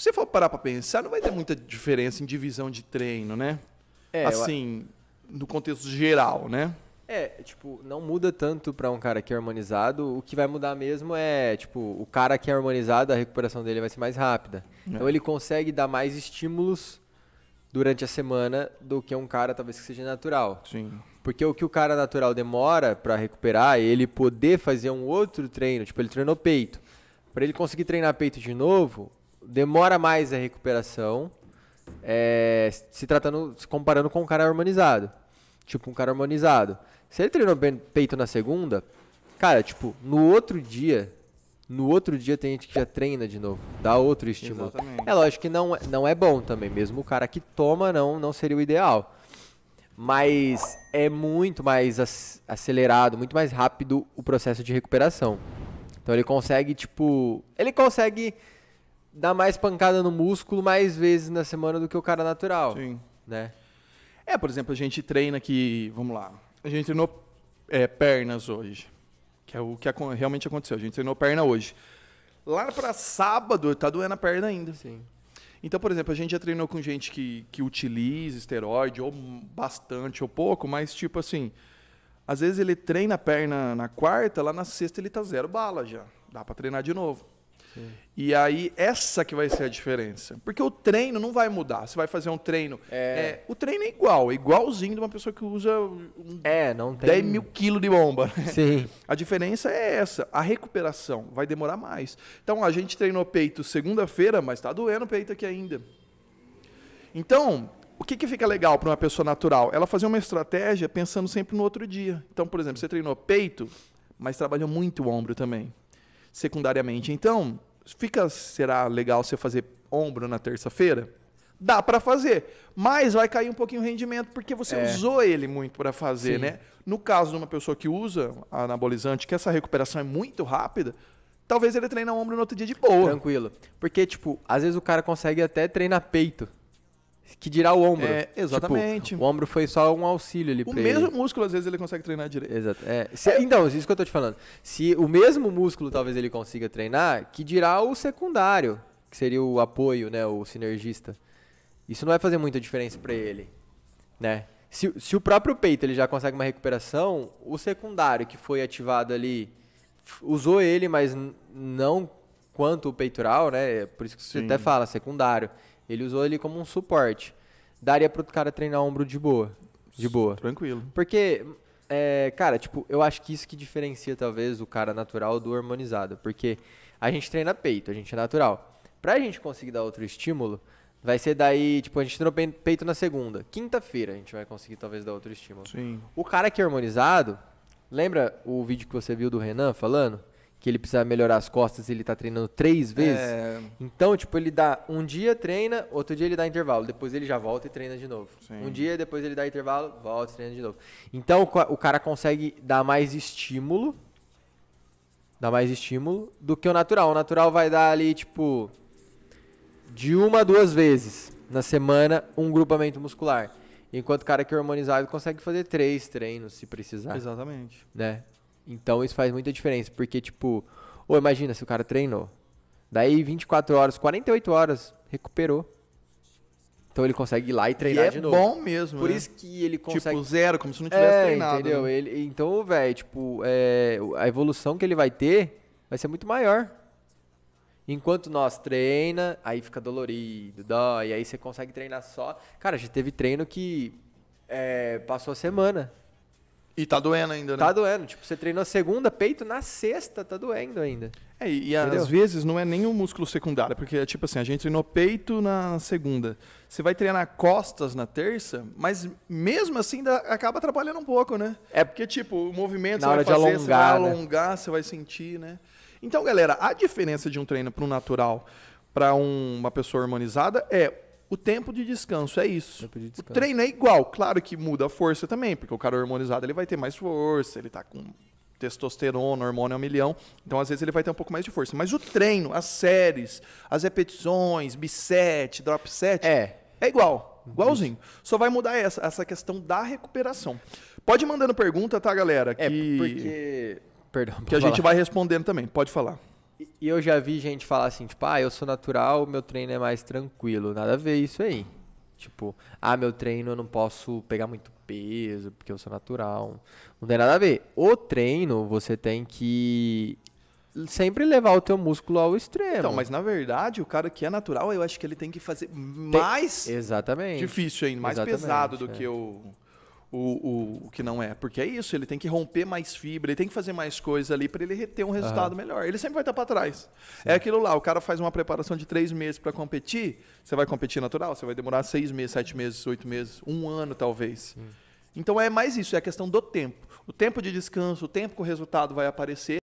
Se você for parar para pensar, não vai ter muita diferença em divisão de treino, né? É, assim, eu... no contexto geral, né? É, tipo, não muda tanto para um cara que é harmonizado. O que vai mudar mesmo é, tipo, o cara que é harmonizado, a recuperação dele vai ser mais rápida. É. Então ele consegue dar mais estímulos durante a semana do que um cara talvez que seja natural. Sim. Porque o que o cara natural demora para recuperar, é ele poder fazer um outro treino, tipo, ele treinou peito. Para ele conseguir treinar peito de novo, demora mais a recuperação, é, se tratando, se comparando com um cara harmonizado. Tipo, um cara harmonizado. Se ele treinou peito na segunda, cara, tipo, no outro dia, no outro dia tem gente que já treina de novo, dá outro estímulo. Exatamente. É lógico que não, é, não é bom também, mesmo o cara que toma não, não seria o ideal. Mas é muito mais acelerado, muito mais rápido o processo de recuperação. Então ele consegue, tipo. Ele consegue dá mais pancada no músculo mais vezes na semana do que o cara natural. Sim. Né? É, por exemplo, a gente treina aqui, vamos lá, a gente treinou é, pernas hoje, que é o que realmente aconteceu. A gente treinou perna hoje. Lá para sábado, tá doendo a perna ainda. Sim. Então, por exemplo, a gente já treinou com gente que, que utiliza esteroide, ou bastante ou pouco, mas tipo assim, às vezes ele treina a perna na quarta, lá na sexta ele tá zero bala já. Dá para treinar de novo. Sim. E aí, essa que vai ser a diferença. Porque o treino não vai mudar. Você vai fazer um treino. É... É, o treino é igual, é igualzinho de uma pessoa que usa um é, não tem... 10 mil quilos de bomba. Né? Sim. A diferença é essa. A recuperação vai demorar mais. Então, a gente treinou peito segunda-feira, mas está doendo o peito aqui ainda. Então, o que, que fica legal para uma pessoa natural? Ela fazer uma estratégia pensando sempre no outro dia. Então, por exemplo, você treinou peito, mas trabalhou muito o ombro também secundariamente. Então, fica, será legal você fazer ombro na terça-feira? Dá para fazer, mas vai cair um pouquinho o rendimento porque você é. usou ele muito para fazer, Sim. né? No caso de uma pessoa que usa anabolizante, que essa recuperação é muito rápida, talvez ele treine o ombro no outro dia de boa. Tranquilo. Porque, tipo, às vezes o cara consegue até treinar peito. Que dirá o ombro. É, tipo, exatamente. Tipo, o ombro foi só um auxílio ali o pra ele. O mesmo músculo, às vezes, ele consegue treinar direito. Exato. É, se, Então, isso que eu tô te falando. Se o mesmo músculo, talvez, ele consiga treinar, que dirá o secundário, que seria o apoio, né? O sinergista. Isso não vai fazer muita diferença para ele, né? Se, se o próprio peito ele já consegue uma recuperação, o secundário que foi ativado ali usou ele, mas não quanto o peitoral, né? É por isso que você Sim. até fala secundário. Ele usou ele como um suporte. Daria para o cara treinar ombro de boa. De boa. Tranquilo. Porque, é, cara, tipo, eu acho que isso que diferencia talvez o cara natural do harmonizado. Porque a gente treina peito, a gente é natural. Para a gente conseguir dar outro estímulo, vai ser daí, tipo, a gente treinou peito na segunda. Quinta-feira a gente vai conseguir talvez dar outro estímulo. Sim. O cara que é harmonizado, lembra o vídeo que você viu do Renan falando? que ele precisa melhorar as costas e ele tá treinando três vezes. É... Então, tipo, ele dá um dia, treina, outro dia ele dá intervalo, depois ele já volta e treina de novo. Sim. Um dia, depois ele dá intervalo, volta e treina de novo. Então, o cara consegue dar mais estímulo, dá mais estímulo do que o natural. O natural vai dar ali, tipo, de uma a duas vezes na semana, um grupamento muscular. Enquanto o cara que é hormonizado consegue fazer três treinos se precisar. Exatamente. Né? Então isso faz muita diferença, porque, tipo, ou imagina se o cara treinou. Daí 24 horas, 48 horas, recuperou. Então ele consegue ir lá e treinar e é de novo. É bom mesmo. Por né? isso que ele tipo, consegue. Tipo, zero, como se não tivesse é, treinado. Entendeu? Né? Ele, então, velho, tipo, é, a evolução que ele vai ter vai ser muito maior. Enquanto nós treina, aí fica dolorido, dói, aí você consegue treinar só. Cara, já teve treino que é, passou a semana. E tá doendo ainda, né? Tá doendo. Tipo, você treinou segunda, peito, na sexta tá doendo ainda. É, e Entendeu? às vezes não é nem um músculo secundário, porque é tipo assim, a gente treinou peito na segunda. Você vai treinar costas na terça, mas mesmo assim dá, acaba atrapalhando um pouco, né? É porque, tipo, o movimento na você vai fazer, alongar, você vai alongar, né? você vai sentir, né? Então, galera, a diferença de um treino para um natural para um, uma pessoa harmonizada é o tempo de descanso é isso. De descanso. O treino é igual, claro que muda a força também, porque o cara hormonizado ele vai ter mais força, ele tá com testosterona, hormônio a é um milhão, então às vezes ele vai ter um pouco mais de força. Mas o treino, as séries, as repetições, biset, drop set, é, é igual, igualzinho. Isso. Só vai mudar essa, essa questão da recuperação. Pode ir mandando pergunta, tá, galera? É, que... É porque, perdão, que a falar. gente vai respondendo também. Pode falar. E eu já vi gente falar assim, tipo, ah, eu sou natural, meu treino é mais tranquilo. Nada a ver isso aí. Tipo, ah, meu treino eu não posso pegar muito peso, porque eu sou natural. Não tem nada a ver. O treino, você tem que sempre levar o teu músculo ao extremo. Então, mas na verdade, o cara que é natural, eu acho que ele tem que fazer mais tem... exatamente difícil ainda, mais exatamente, pesado do é. que o o, o, o, que não é. Porque é isso, ele tem que romper mais fibra, ele tem que fazer mais coisas ali para ele ter um resultado uhum. melhor. Ele sempre vai estar tá para trás. Sim. É aquilo lá, o cara faz uma preparação de três meses para competir, você vai competir natural, você vai demorar seis meses, sete meses, oito meses, um ano talvez. Hum. Então é mais isso, é a questão do tempo. O tempo de descanso, o tempo que o resultado vai aparecer.